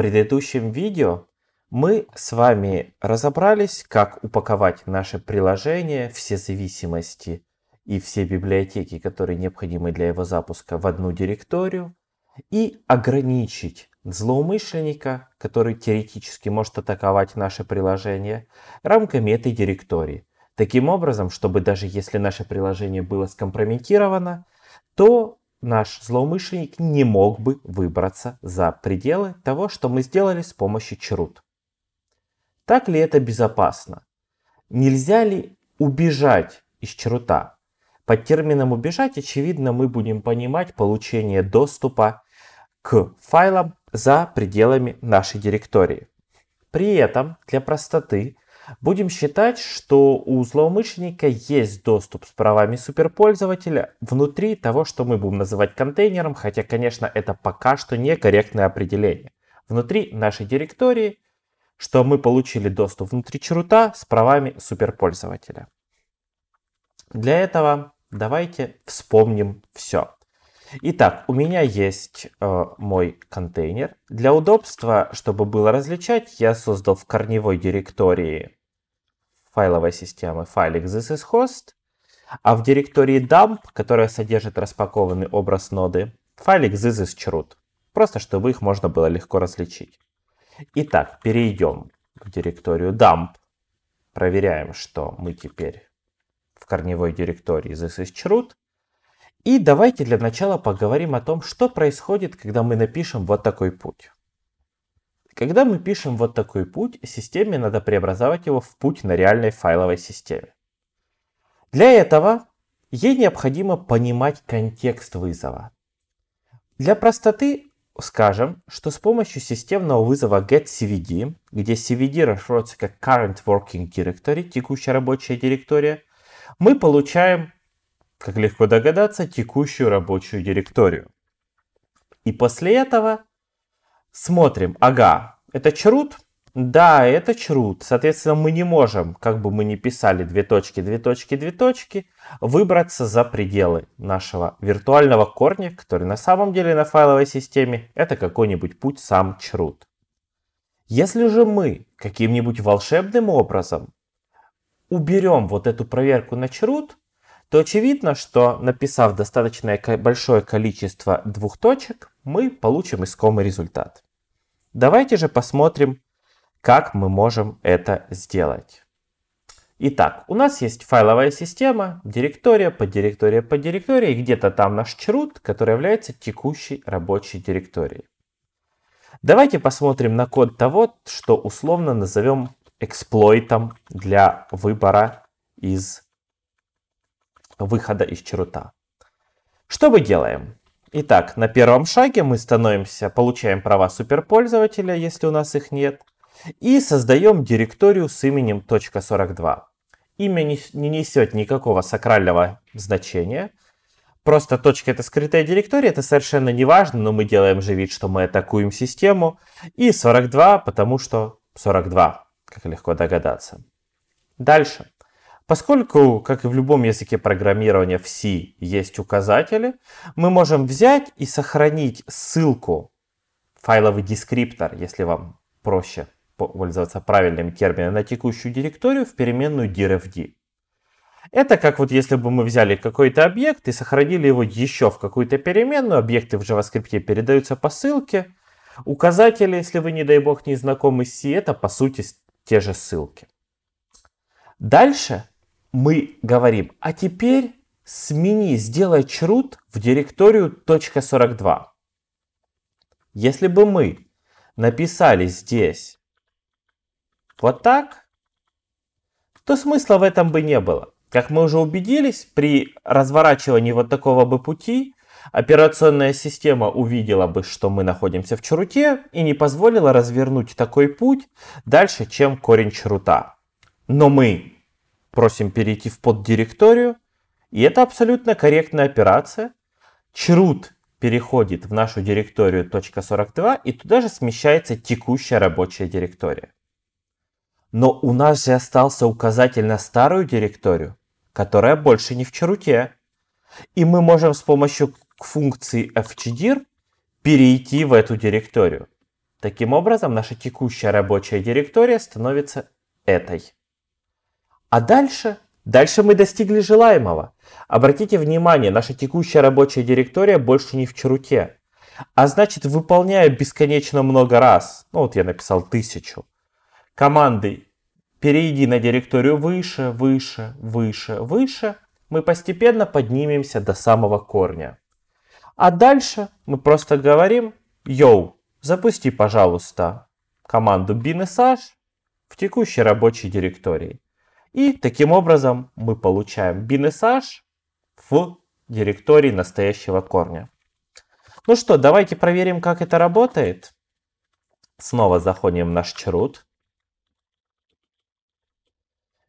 предыдущем видео мы с вами разобрались, как упаковать наше приложение, все зависимости и все библиотеки, которые необходимы для его запуска в одну директорию и ограничить злоумышленника, который теоретически может атаковать наше приложение, рамками этой директории. Таким образом, чтобы даже если наше приложение было скомпрометировано, то наш злоумышленник не мог бы выбраться за пределы того, что мы сделали с помощью чарут. Так ли это безопасно? Нельзя ли убежать из чарута? Под термином «убежать», очевидно, мы будем понимать получение доступа к файлам за пределами нашей директории. При этом для простоты Будем считать, что у злоумышленника есть доступ с правами суперпользователя внутри того, что мы будем называть контейнером, хотя, конечно, это пока что некорректное определение. Внутри нашей директории, что мы получили доступ внутри черута с правами суперпользователя. Для этого давайте вспомним все. Итак, у меня есть э, мой контейнер. Для удобства, чтобы было различать, я создал в корневой директории файловой системы файлик this is host, а в директории dump, которая содержит распакованный образ ноды, файлик this is chroot, просто чтобы их можно было легко различить. Итак, перейдем в директорию dump, проверяем, что мы теперь в корневой директории this is chroot, и давайте для начала поговорим о том, что происходит, когда мы напишем вот такой путь. Когда мы пишем вот такой путь, системе надо преобразовать его в путь на реальной файловой системе. Для этого ей необходимо понимать контекст вызова. Для простоты скажем, что с помощью системного вызова getCVD, где CVD расшифровывается как Current Working Directory, текущая рабочая директория, мы получаем, как легко догадаться, текущую рабочую директорию. И после этого Смотрим, ага, это чрут? Да, это чрут. Соответственно, мы не можем, как бы мы ни писали две точки, две точки, две точки, выбраться за пределы нашего виртуального корня, который на самом деле на файловой системе это какой-нибудь путь сам чрут. Если же мы каким-нибудь волшебным образом уберем вот эту проверку на чрут, то очевидно, что написав достаточное большое количество двух точек, мы получим искомый результат. Давайте же посмотрим, как мы можем это сделать. Итак, у нас есть файловая система, директория, поддиректория, поддиректория, и где-то там наш чрут, который является текущей рабочей директорией. Давайте посмотрим на код того, что условно назовем эксплойтом для выбора из выхода из черута. Что мы делаем? Итак, на первом шаге мы становимся, получаем права суперпользователя, если у нас их нет, и создаем директорию с именем .42. Имя не, не несет никакого сакрального значения, просто точка это скрытая директория, это совершенно не важно, но мы делаем же вид, что мы атакуем систему, и 42, потому что 42, как легко догадаться. Дальше. Поскольку, как и в любом языке программирования в C есть указатели, мы можем взять и сохранить ссылку, файловый дескриптор, если вам проще пользоваться правильным термином, на текущую директорию в переменную dirfd. Это как вот если бы мы взяли какой-то объект и сохранили его еще в какую-то переменную, объекты в JavaScript передаются по ссылке, указатели, если вы, не дай бог, не знакомы с C, это по сути те же ссылки. Дальше мы говорим, а теперь смени, сделай чрут в директорию .42. Если бы мы написали здесь вот так, то смысла в этом бы не было. Как мы уже убедились, при разворачивании вот такого бы пути операционная система увидела бы, что мы находимся в чруте и не позволила развернуть такой путь дальше, чем корень чрута. Но мы просим перейти в поддиректорию, и это абсолютно корректная операция. Чрут переходит в нашу директорию .42, и туда же смещается текущая рабочая директория. Но у нас же остался указатель на старую директорию, которая больше не в чруте. И мы можем с помощью функции fchdir перейти в эту директорию. Таким образом, наша текущая рабочая директория становится этой. А дальше? Дальше мы достигли желаемого. Обратите внимание, наша текущая рабочая директория больше не в черуте. А значит, выполняя бесконечно много раз, ну вот я написал тысячу, команды перейди на директорию выше, выше, выше, выше, мы постепенно поднимемся до самого корня. А дальше мы просто говорим, йоу, запусти, пожалуйста, команду bin в текущей рабочей директории. И таким образом мы получаем BinSH в директории настоящего корня. Ну что, давайте проверим, как это работает. Снова заходим в наш чрут.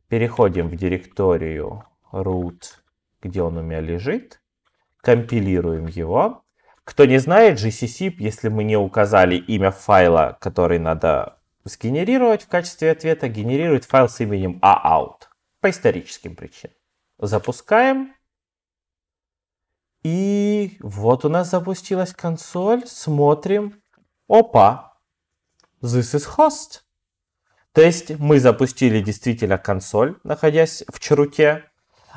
Переходим в директорию root, где он у меня лежит. Компилируем его. Кто не знает, GCC, если мы не указали имя файла, который надо Сгенерировать в качестве ответа генерирует файл с именем aout по историческим причинам. Запускаем. И вот у нас запустилась консоль. Смотрим. Опа! This is host. То есть мы запустили действительно консоль, находясь в чаруте,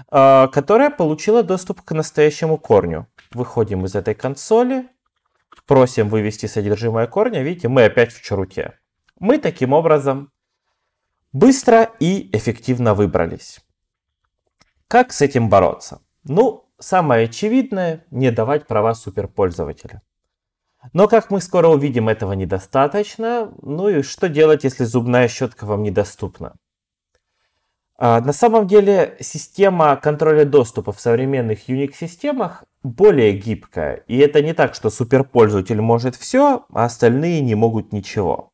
а, которая получила доступ к настоящему корню. Выходим из этой консоли, просим вывести содержимое корня. Видите, мы опять в чаруте. Мы таким образом быстро и эффективно выбрались. Как с этим бороться? Ну, самое очевидное – не давать права суперпользователя. Но, как мы скоро увидим, этого недостаточно. Ну и что делать, если зубная щетка вам недоступна? А, на самом деле, система контроля доступа в современных Unix-системах более гибкая. И это не так, что суперпользователь может все, а остальные не могут ничего.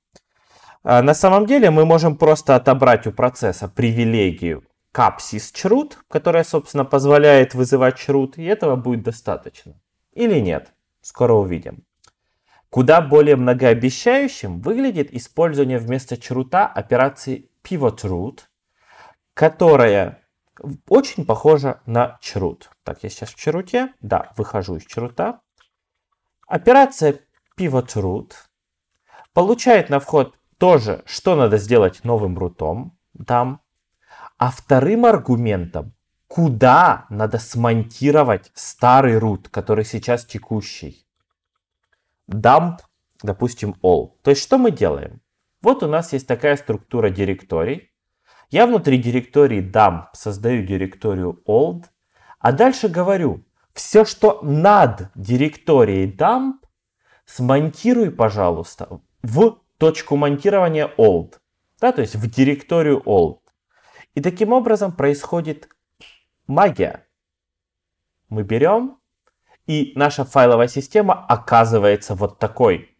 А на самом деле мы можем просто отобрать у процесса привилегию капсис чрут, которая, собственно, позволяет вызывать чрут, и этого будет достаточно. Или нет, скоро увидим. Куда более многообещающим выглядит использование вместо чрута операции pivot root, которая очень похожа на чрут. Так, я сейчас в чруте, да, выхожу из чрута. Операция pivot root получает на вход тоже, что надо сделать новым рутом там. А вторым аргументом, куда надо смонтировать старый рут, который сейчас текущий. Dump, допустим, all. То есть что мы делаем? Вот у нас есть такая структура директорий. Я внутри директории dump создаю директорию old, а дальше говорю, все, что над директорией dump, смонтируй, пожалуйста, в точку монтирования old, да, то есть в директорию old. И таким образом происходит магия. Мы берем, и наша файловая система оказывается вот такой.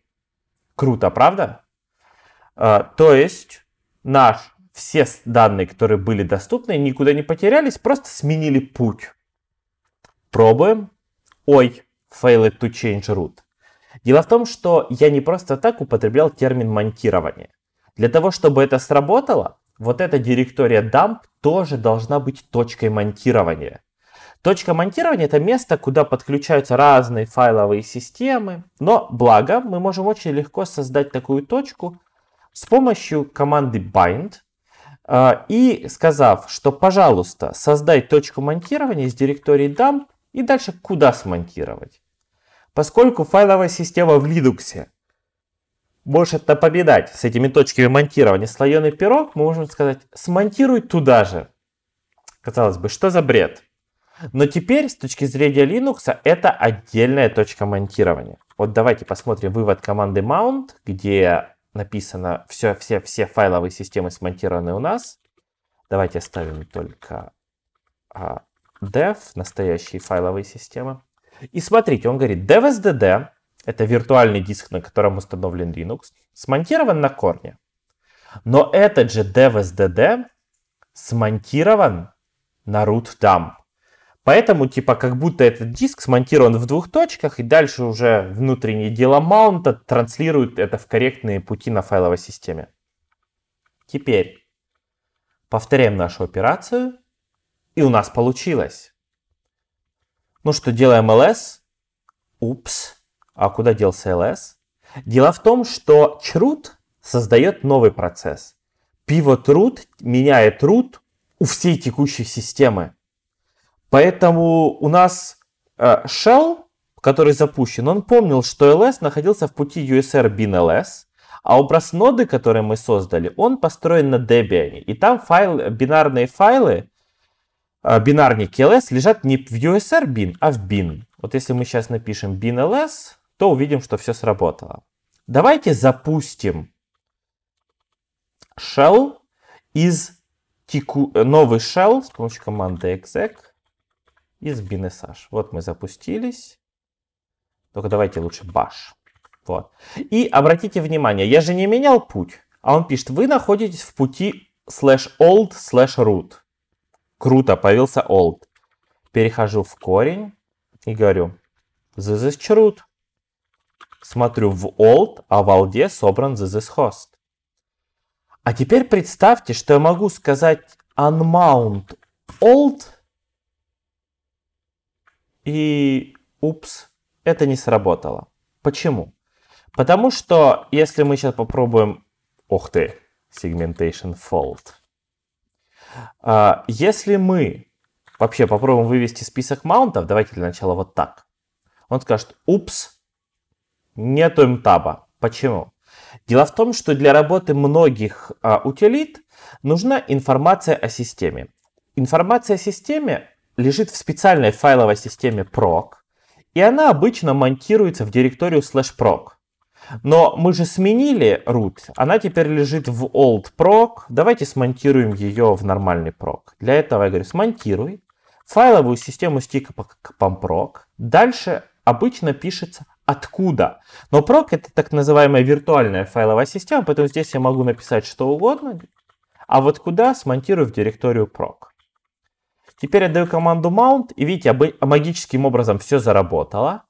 Круто, правда? А, то есть наш все данные, которые были доступны, никуда не потерялись, просто сменили путь. Пробуем. Ой, failed to change root. Дело в том, что я не просто так употреблял термин монтирование. Для того, чтобы это сработало, вот эта директория dump тоже должна быть точкой монтирования. Точка монтирования это место, куда подключаются разные файловые системы, но благо мы можем очень легко создать такую точку с помощью команды bind а, и сказав, что пожалуйста, создай точку монтирования из директории dump и дальше куда смонтировать поскольку файловая система в Linux может напоминать с этими точками монтирования слоеный пирог, мы можем сказать «смонтируй туда же». Казалось бы, что за бред? Но теперь, с точки зрения Linux, это отдельная точка монтирования. Вот давайте посмотрим вывод команды mount, где написано все, все, все файловые системы смонтированы у нас. Давайте оставим только а, dev, настоящие файловые системы. И смотрите, он говорит, DevSDD, это виртуальный диск, на котором установлен Linux, смонтирован на корне. Но этот же DevSDD смонтирован на root dump. Поэтому, типа, как будто этот диск смонтирован в двух точках, и дальше уже внутренние дела маунта транслируют это в корректные пути на файловой системе. Теперь повторяем нашу операцию, и у нас получилось. Ну что, делаем ls. Упс. А куда делся ls? Дело в том, что chroot создает новый процесс. Pivot root меняет root у всей текущей системы. Поэтому у нас э, shell, который запущен, он помнил, что ls находился в пути usr bin ls, а образ ноды, который мы создали, он построен на Debian. И там файл, э, бинарные файлы а, бинарники ls лежат не в USR bin, а в bin. Вот если мы сейчас напишем bin ls, то увидим, что все сработало. Давайте запустим shell из теку... Э, новый shell с помощью команды exec из binsh. Вот мы запустились. Только давайте лучше bash. Вот. И обратите внимание, я же не менял путь, а он пишет, вы находитесь в пути slash old slash root. Круто, появился old. Перехожу в корень и говорю, this is true. Смотрю в old, а в алде собран this is host. А теперь представьте, что я могу сказать unmount old и упс, это не сработало. Почему? Потому что если мы сейчас попробуем... Ух ты, segmentation fault. А, если мы вообще попробуем вывести список маунтов, давайте для начала вот так. Он скажет, упс, нету им Почему? Дело в том, что для работы многих а, утилит нужна информация о системе. Информация о системе лежит в специальной файловой системе PROC, и она обычно монтируется в директорию slash proc. Но мы же сменили root, она теперь лежит в old proc. Давайте смонтируем ее в нормальный proc. Для этого я говорю смонтируй файловую систему стика pamproc. Дальше обычно пишется откуда. Но proc это так называемая виртуальная файловая система, поэтому здесь я могу написать что угодно. А вот куда смонтирую в директорию proc. Теперь я даю команду mount, и видите, магическим образом все заработало.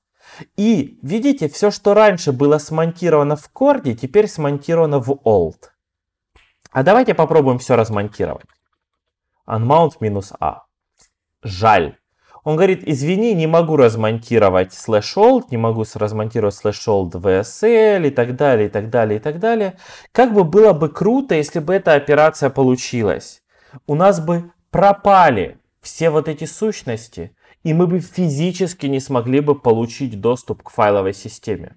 И видите, все, что раньше было смонтировано в корде, теперь смонтировано в old. А давайте попробуем все размонтировать. Unmount минус A. Жаль. Он говорит, извини, не могу размонтировать slash old, не могу размонтировать slash old VSL e и так далее, и так далее, и так далее. Как бы было бы круто, если бы эта операция получилась. У нас бы пропали все вот эти сущности, и мы бы физически не смогли бы получить доступ к файловой системе.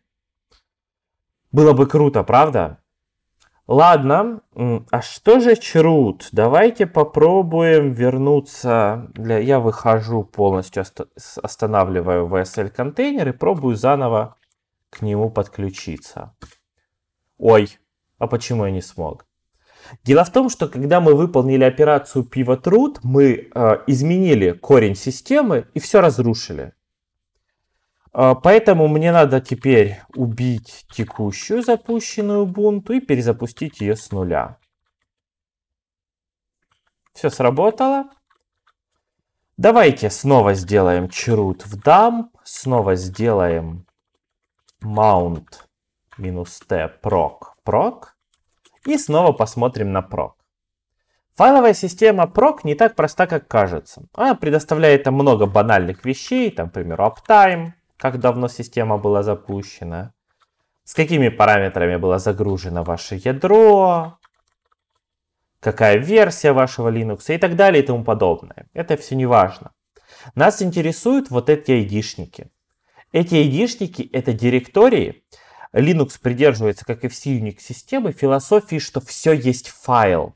Было бы круто, правда? Ладно, а что же чрут? Давайте попробуем вернуться. Для... Я выхожу полностью, оста... останавливаю VSL контейнер и пробую заново к нему подключиться. Ой, а почему я не смог? Дело в том, что когда мы выполнили операцию pivot-root, мы э, изменили корень системы и все разрушили. Э, поэтому мне надо теперь убить текущую запущенную бунту и перезапустить ее с нуля. Все сработало. Давайте снова сделаем черут в дам, снова сделаем mount минус t proc proc. И снова посмотрим на proc. Файловая система PROC не так проста, как кажется. Она предоставляет много банальных вещей, там, к примеру, uptime, как давно система была запущена, с какими параметрами было загружено ваше ядро, какая версия вашего Linux и так далее и тому подобное. Это все не важно. Нас интересуют вот эти айдишники. Эти айдишники — это директории, Linux придерживается, как и все Unix системы, философии, что все есть файл.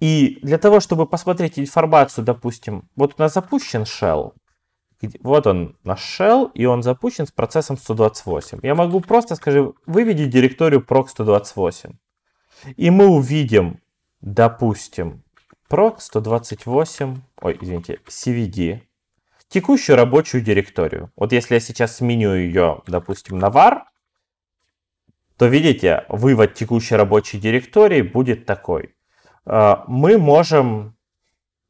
И для того, чтобы посмотреть информацию, допустим, вот у нас запущен shell, вот он наш shell, и он запущен с процессом 128. Я могу просто, скажем, выведи директорию proc128. И мы увидим, допустим, proc128, ой, извините, cvd, текущую рабочую директорию. Вот если я сейчас сменю ее, допустим, на var, то видите, вывод текущей рабочей директории будет такой. А, мы можем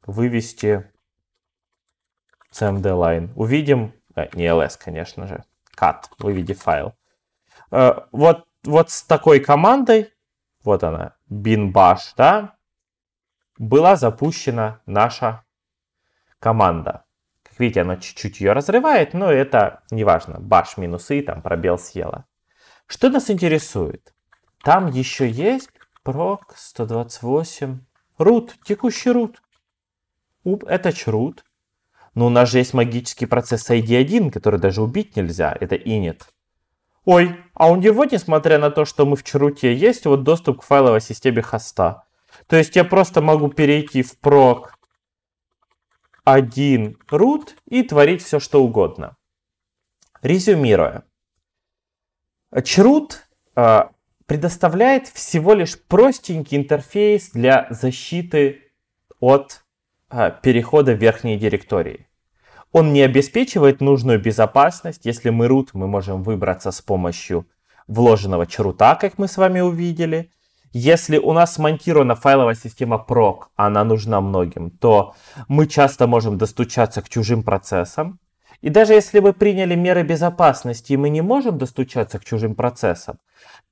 вывести cmd line. Увидим, э, не ls, конечно же, cat, выведи файл. А, вот, вот с такой командой, вот она, bin bash, да, была запущена наша команда. Как видите, она чуть-чуть ее разрывает, но это не важно. Bash минусы, там пробел съела. Что нас интересует? Там еще есть proc 128 root, текущий root. Уп, это root. Но у нас же есть магический процесс ID1, который даже убить нельзя. Это init. Ой, а у него, несмотря на то, что мы в чруте, есть вот доступ к файловой системе хоста. То есть я просто могу перейти в прок 1 root и творить все, что угодно. Резюмируя. Чрут а, предоставляет всего лишь простенький интерфейс для защиты от а, перехода в верхние директории. Он не обеспечивает нужную безопасность. Если мы root, мы можем выбраться с помощью вложенного чрута, как мы с вами увидели. Если у нас смонтирована файловая система proc, она нужна многим, то мы часто можем достучаться к чужим процессам, и даже если мы приняли меры безопасности, и мы не можем достучаться к чужим процессам,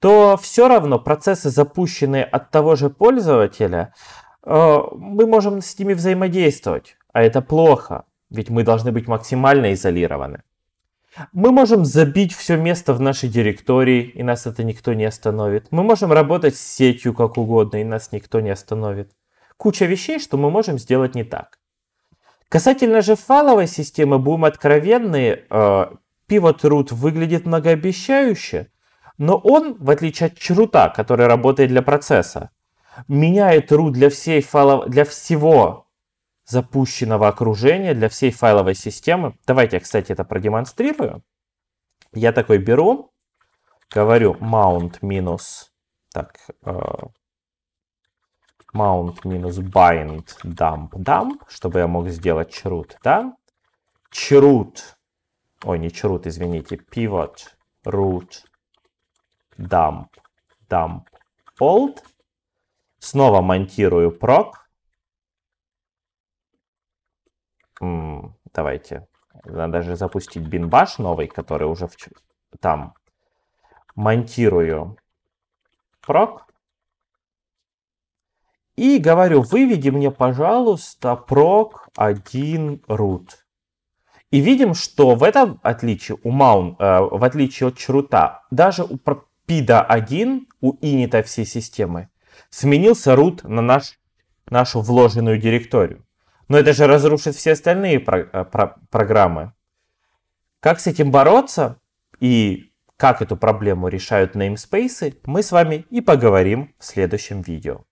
то все равно процессы, запущенные от того же пользователя, э, мы можем с ними взаимодействовать, а это плохо, ведь мы должны быть максимально изолированы. Мы можем забить все место в нашей директории, и нас это никто не остановит. Мы можем работать с сетью как угодно, и нас никто не остановит. Куча вещей, что мы можем сделать не так. Касательно же файловой системы, будем откровенны, э, пивот root выглядит многообещающе, но он, в отличие от чрута, который работает для процесса, меняет root для, всей файлов... для всего запущенного окружения, для всей файловой системы. Давайте я, кстати, это продемонстрирую. Я такой беру, говорю mount минус, так, э, mount минус bind dump dump, чтобы я мог сделать чрут, да? Чрут, ой, не чрут, извините, pivot root dump dump old. Снова монтирую прок. давайте, надо даже запустить бинбаш новый, который уже в, там. Монтирую прок. И говорю, выведи мне, пожалуйста, прок 1 root. И видим, что в этом отличие у маун, э, в отличие от чрута, даже у пида 1, у инита всей системы, сменился root на наш, нашу вложенную директорию. Но это же разрушит все остальные про, э, про, программы. Как с этим бороться и как эту проблему решают namespaces, мы с вами и поговорим в следующем видео.